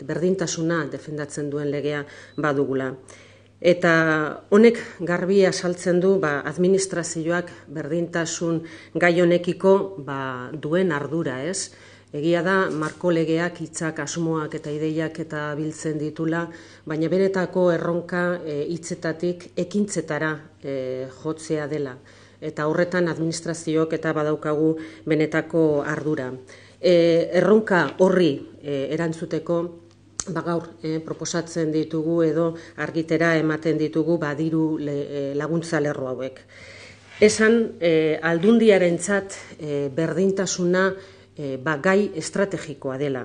berdintasuna defendatzen duen legea badugula. Eta honek garbia saltzen du ba, administrazioak berdintasun gai honekiko ba, duen ardura ez. Egia da, marko legeak hitzak asmoak eta ideiak eta biltzen ditula, baina benetako erronka e, hitzetatik ekintzetara e, jotzea dela. Eta horretan administrazioak eta badaukagu benetako ardura. E, erronka horri e, erantzuteko ba gaur e, proposatzen ditugu edo argitera ematen ditugu badiru laguntza lerro hauek. Esan aldundiarentzat berdintasuna ba gai estrategikoa dela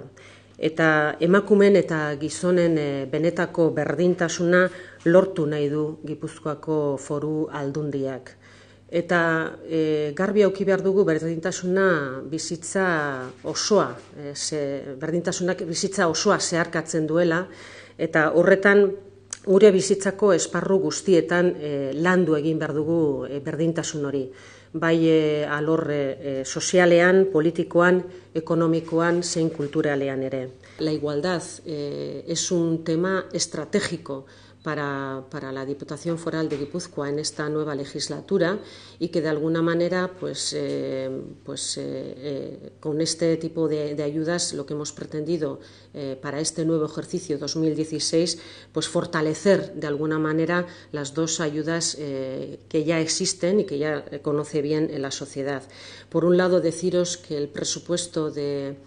eta emakumen eta gizonen benetako berdintasuna lortu nahi du Gipuzkoako foru aldundiak. Eta e, garbi auki behar dugu berdintasuna bizitza osoa, e, berdintasunak bizitza osoa zeharkatzen duela, eta horretan gure bizitzako esparru guztietan e, landu egin behar dugu e, berdintasun hori. Bai e, alor sozialean, politikoan, ekonomikoan, zein kulturalean ere. La igualdaz e, un tema estrategiko. para, la Diputación Foral de Guipúzcoa en esta nueva legislatura y que de alguna manera, pues, eh, pues eh, eh, con este tipo de, ayudas, lo que hemos pretendido para este nuevo ejercicio 2016, pues fortalecer de alguna manera las dos ayudas que ya existen y que ya conoce bien la sociedad. Por un lado, deciros que el presupuesto de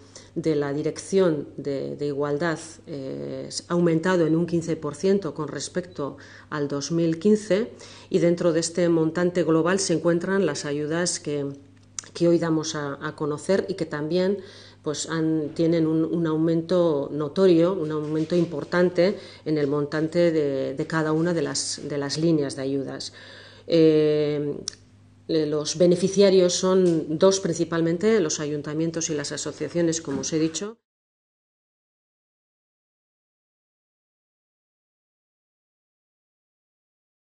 la Dirección de, Igualdad ha aumentado en un 15% con respecto respecto al 2015 y dentro de este montante global se encuentran las ayudas que, hoy damos a, conocer y que también pues tienen un, aumento notorio, un aumento importante en el montante de, cada una de las, de las, líneas de ayudas. Eh, los beneficiarios son dos principalmente, los ayuntamientos y las asociaciones, como os he dicho.